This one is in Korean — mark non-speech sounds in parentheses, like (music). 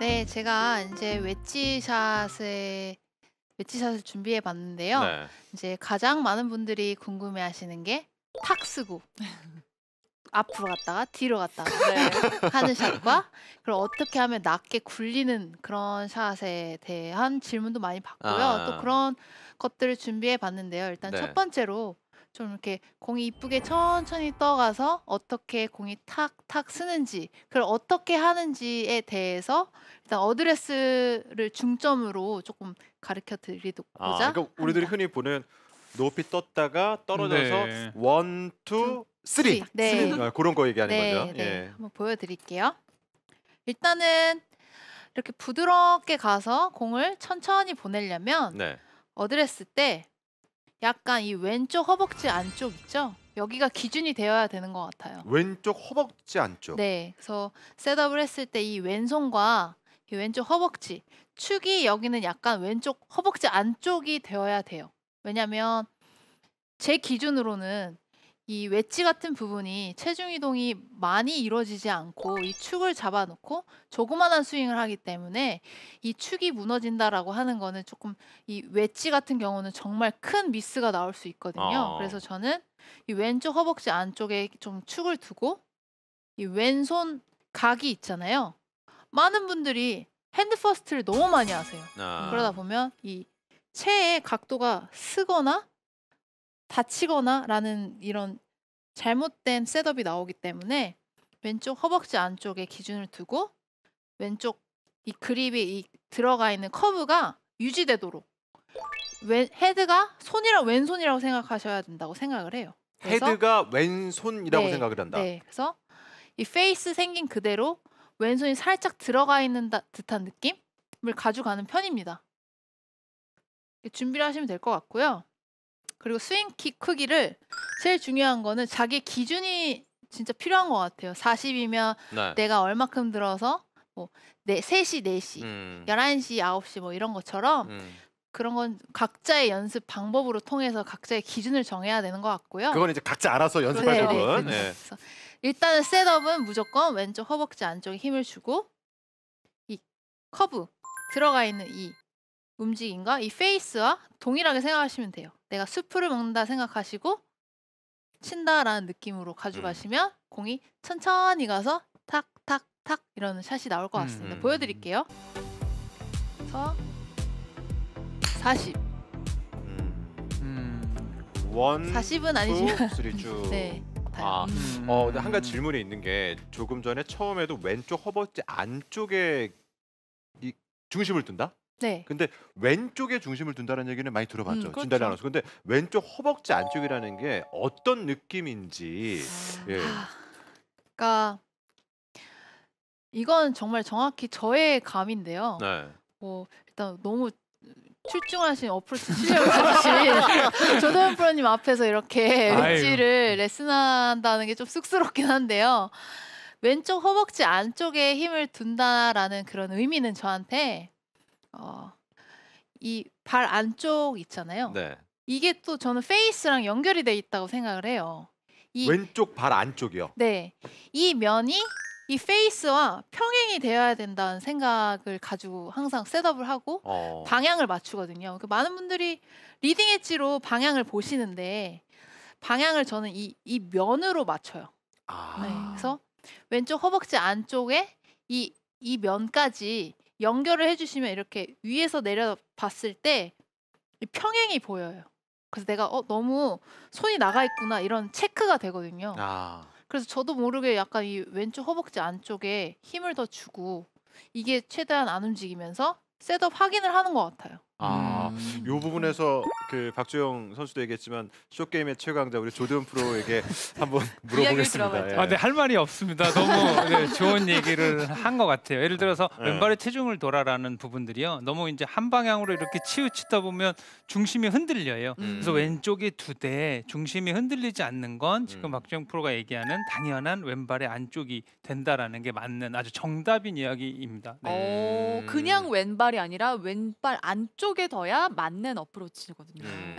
네, 제가 이제 웨지샷에 웨지샷을 준비해 봤는데요. 네. 인제 가장 많은 분들이 궁금해하시는 게 탁 쓰고 (laughs) 앞으로 갔다가 뒤로 갔다가 네. 하는 샷과 (laughs) 그리고 어떻게 하면 낮게 굴리는 그런 샷에 대한 질문도 많이 받고요. 또 아. 그런 것들을 준비해 봤는데요. 일단 네. 첫 번째로 좀 이렇게 공이 이쁘게 천천히 떠가서 어떻게 공이 탁탁 쓰는지 그걸 어떻게 하는지에 대해서 일단 어드레스를 중점으로 조금 가르쳐 드리고자 아, 그러니까 우리들이 흔히 보는 높이 떴다가 떨어져서 네. 원, 투, 쓰리 네. 쓰 아, 그런 거 얘기하는 네, 거죠. 네. 예. 한번 보여드릴게요. 일단은 이렇게 부드럽게 가서 공을 천천히 보내려면 네. 어드레스 때 약간 이 왼쪽 허벅지 안쪽 있죠? 여기가 기준이 되어야 되는 것 같아요. 왼쪽 허벅지 안쪽. 네. 그래서 셋업을 했을 때 이 왼손과 이 왼쪽 허벅지 축이 여기는 약간 왼쪽 허벅지 안쪽이 되어야 돼요. 왜냐면 하제 기준으로는 이 웨지 같은 부분이 체중 이동이 많이 이루어지지 않고 이 축을 잡아놓고 조그만한 스윙을 하기 때문에 이 축이 무너진다라고 하는 거는 조금 이 웨지 같은 경우는 정말 큰 미스가 나올 수 있거든요. 어. 그래서 저는 이 왼쪽 허벅지 안쪽에 좀 축을 두고 이 왼손 각이 있잖아요. 많은 분들이 핸드 퍼스트를 너무 많이 하세요. 아. 그러다 보면 이 체의 각도가 쓰거나 다치거나라는 이런 잘못된 셋업이 나오기 때문에 왼쪽 허벅지 안쪽에 기준을 두고 왼쪽 이 그립이 이 들어가 있는 커브가 유지되도록 왼, 헤드가 손이랑 왼손이라고 생각하셔야 된다고 생각을 해요. 그래서, 헤드가 왼손이라고 네, 생각을 한다. 네, 그래서 이 페이스 생긴 그대로 왼손이 살짝 들어가 있는 듯한 느낌을 가져가는 편입니다. 준비를 하시면 될 것 같고요. 그리고 스윙킥 크기를 제일 중요한 거는 자기 기준이 진짜 필요한 것 같아요. 40이면 네. 내가 얼마큼 들어서 뭐 3시, 4시, 음. 11시, 9시 뭐 이런 것처럼 음. 그런 건 각자의 연습 방법으로 통해서 각자의 기준을 정해야 되는 것 같고요. 그건 이제 각자 알아서 연습할 네, 부분. 네. 네. 일단은 셋업은 무조건 왼쪽 허벅지 안쪽에 힘을 주고 이 커브 들어가 있는 이 움직임과 이 페이스와 동일하게 생각하시면 돼요. 내가 수프를 먹는다 생각하시고 친다라는 느낌으로 음. 가져가시면 공이 천천히 가서 탁탁탁 이런 샷이 나올 것 같습니다. 음. 음, 음. 보여드릴게요. 서 40. 원, 40은 아니지만 쓰리쭉. (laughs) 네. 아, 음. 어, 근데 한 가지 질문이 있는 게 조금 전에 처음에도 왼쪽 허벅지 안쪽에 이 중심을 둔다? 네. 근데 왼쪽에 중심을 둔다는 얘기는 많이 들어봤죠. 음, 그렇죠. 진달래 아나운서. 근데 왼쪽 허벅지 안쪽이라는 게 어떤 느낌인지. 예. 아, 그러니까 이건 정말 정확히 저의 감인데요. 네. 뭐 일단 너무 출중하신 어프로치 실력이신 조도현 프로님 앞에서 이렇게 엣지를 레슨한다는 게 좀 쑥스럽긴 한데요. 왼쪽 허벅지 안쪽에 힘을 둔다라는 그런 의미는 저한테 어, 이 발 안쪽 있잖아요. 네. 이게 또 저는 페이스랑 연결이 돼 있다고 생각을 해요. 이, 왼쪽 발 안쪽이요. 네, 이 면이 이 페이스와 평행이 되어야 된다는 생각을 가지고 항상 셋업을 하고 어. 방향을 맞추거든요. 그 많은 분들이 리딩 엣지로 방향을 보시는데 방향을 저는 이, 이 면으로 맞춰요. 아. 네, 그래서 왼쪽 허벅지 안쪽에 이, 이 면까지 연결을 해주시면 이렇게 위에서 내려 봤을 때 평행이 보여요. 그래서 내가 어 너무 손이 나가 있구나 이런 체크가 되거든요. 아. 그래서 저도 모르게 약간 이 왼쪽 허벅지 안쪽에 힘을 더 주고 이게 최대한 안 움직이면서 셋업 확인을 하는 것 같아요. 아, 이 음. 부분에서 그 박주영 선수도 얘기했지만 쇼게임의 최강자 우리 조대현 프로에게 (laughs) 한번 그 물어보겠습니다. 예. 아, 네, 할 말이 없습니다. 너무 네, 좋은 얘기를 한 것 같아요. 예를 들어서 네. 왼발의 체중을 돌아라는 부분들이요. 너무 이제 한 방향으로 이렇게 치우치다 보면 중심이 흔들려요. 음. 그래서 왼쪽이 두 대 중심이 흔들리지 않는 건 지금 음. 박주영 프로가 얘기하는 당연한 왼발의 안쪽이 된다라는 게 맞는 아주 정답인 이야기입니다. 네. 오, 음. 그냥 왼발이 아니라 왼발 안쪽 쪽에 더야 맞는 어프로치거든요. 네.